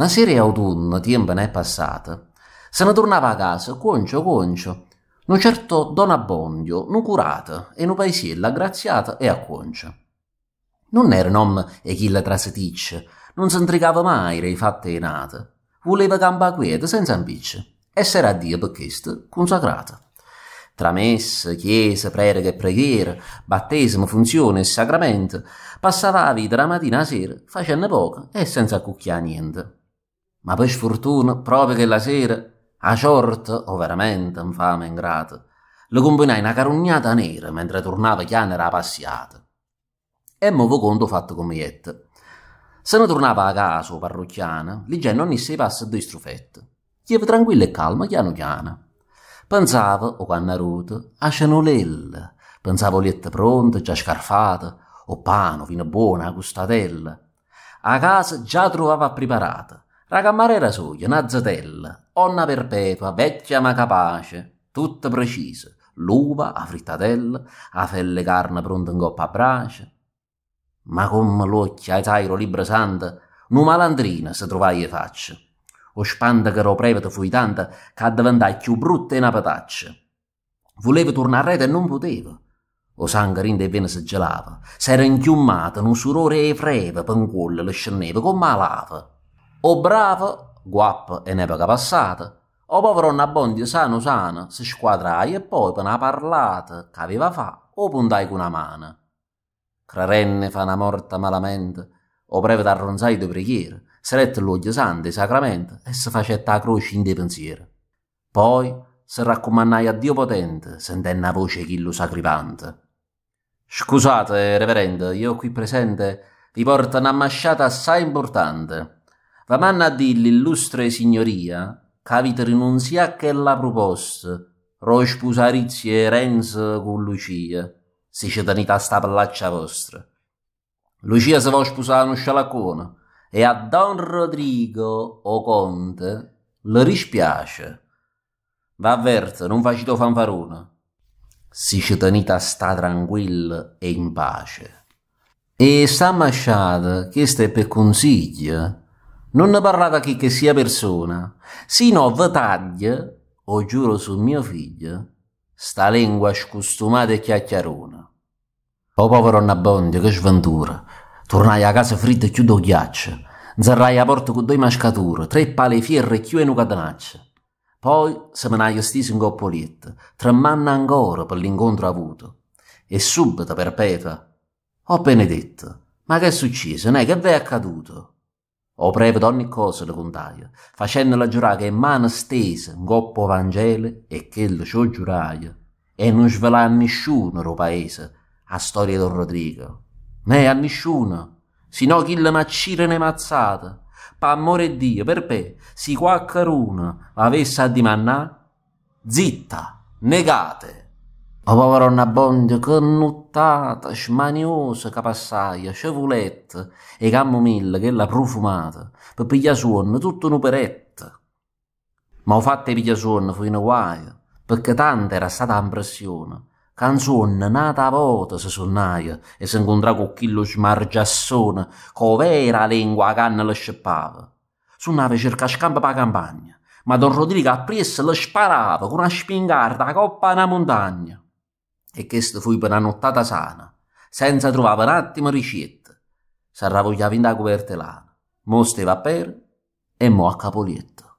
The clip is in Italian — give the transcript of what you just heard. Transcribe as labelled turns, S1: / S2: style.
S1: Una sera autunno, tempo ne è passato, se ne tornava a casa, concio concio, un certo Don Abbondio, nu curato, e nu paesiello aggraziato e a concio. Non era un uomo e chi la traseticce, non si intrigava mai dei fatti nate, voleva gamba quieta senza ambicce, e s'era a Dio per questo consacrata. tra messe, chiese, preghe e preghiere, battesimo, funzione e sacramento, passava la vita la mattina a sera, facendo poco e senza cucchiare niente ma per sfortuna, proprio che la sera, a short, o oh veramente infame ingrato, le combinai una carognata nera mentre tornava chiana era passiata. E muovo conto fatto come iette. Se ne tornava a casa, parrucchiana, parrocchiana, leggendo ogni sei passi due strufette. Chieva tranquilla e calma, chiano chiana. Pensavo, o quando ruto, a cenolella. Pensavo liette pronte, già scarfate, o pano, vino buona, gustatella. A casa già trovava preparata Raga Marera soglia, una zatella, onna perpetua, vecchia ma capace, tutta precisa, l'uva, a frittatella, a felle carne pronta in coppa a brace. Ma come l'occhio ai Cairo Libra Santa, nu malandrina se trovai e faccia. O spanda che ero previto fui tanta, che diventai più brutta e una pataccia. Volevo tornare a rete e non potevo. O sangue rinde e vene si gelava, s'era inchiumata, un surore e freva, pancolla le scenneva, come malava. O bravo, guap in epoca passata, o povero abbondi sano sano, si squadrai e poi per una parlata che aveva fa, o puntai con una mano. Crarenne fa una morta malamente, o breve d'arronzai di preghiera, si rette l'uoglio santo e sacramento e si facetta la croce in dei pensieri. Poi si raccomandai a Dio potente, sentendo una voce lo sacripante. Scusate, reverendo, io qui presente vi porto una masciata assai importante. Va manna a dir l'illustre signoria che avete rinunziato a la proposta, roi e Renzo con Lucia, se ci tenete a sta pallaccia vostra. Lucia se vuole sposare uno scialacone e a Don Rodrigo o Conte le rispiace Va avverto non facito fanfarona. Si ci tenete a sta tranquilla e in pace. E sta masciata, questo è per consiglio, non ne parlava chi che sia persona, sino a votaglia, o giuro su mio figlio, sta lingua scostumata e chiacchierona. O povero Nabondio, che sventura! Tornai a casa fritta e chiudo ghiaccio, zerrai a porta con due mascature, tre pale fierre e chiudo in un catenaccio. Poi seminaio stiso in coppolietta, tre manna ancora per l'incontro avuto. E subito, perpetua, ho oh, benedetto, ma che è successo? Né, che v'è accaduto? o preve d'ogni cosa le contaia, facendola giurare che in mano stesa un coppo vangele e che lo ciò giuraia, e non svelà a nessuno lo paese a storia di Rodrigo, né a nessuno, sino chi le maccire ne mazzate, pa amore Dio, per pe, si quaccaruna avesse a dimannà, zitta, negate. La povera poveronna Bondio, che nuttata, smaniosa che passaia, cevoletta e camomilla che l'ha profumata, per pigliare sonno tutto un'operetta. Ma ho fatto pigliare suon fu in guaio, perché tanta era stata l'impressione, canzone nata a volta si sonnaia e si incontrava con chi lo smargiassone covera vera lingua che canna le scippava. Suonava cerca scampa per la campagna, ma Don Rodrigo appresso le sparava con una spingarda a coppa a una montagna. E questo fu per una nottata sana, senza trovare un attimo ricetta. S'arravogliava in da copertelana, mo steva a per e mo a capolietto.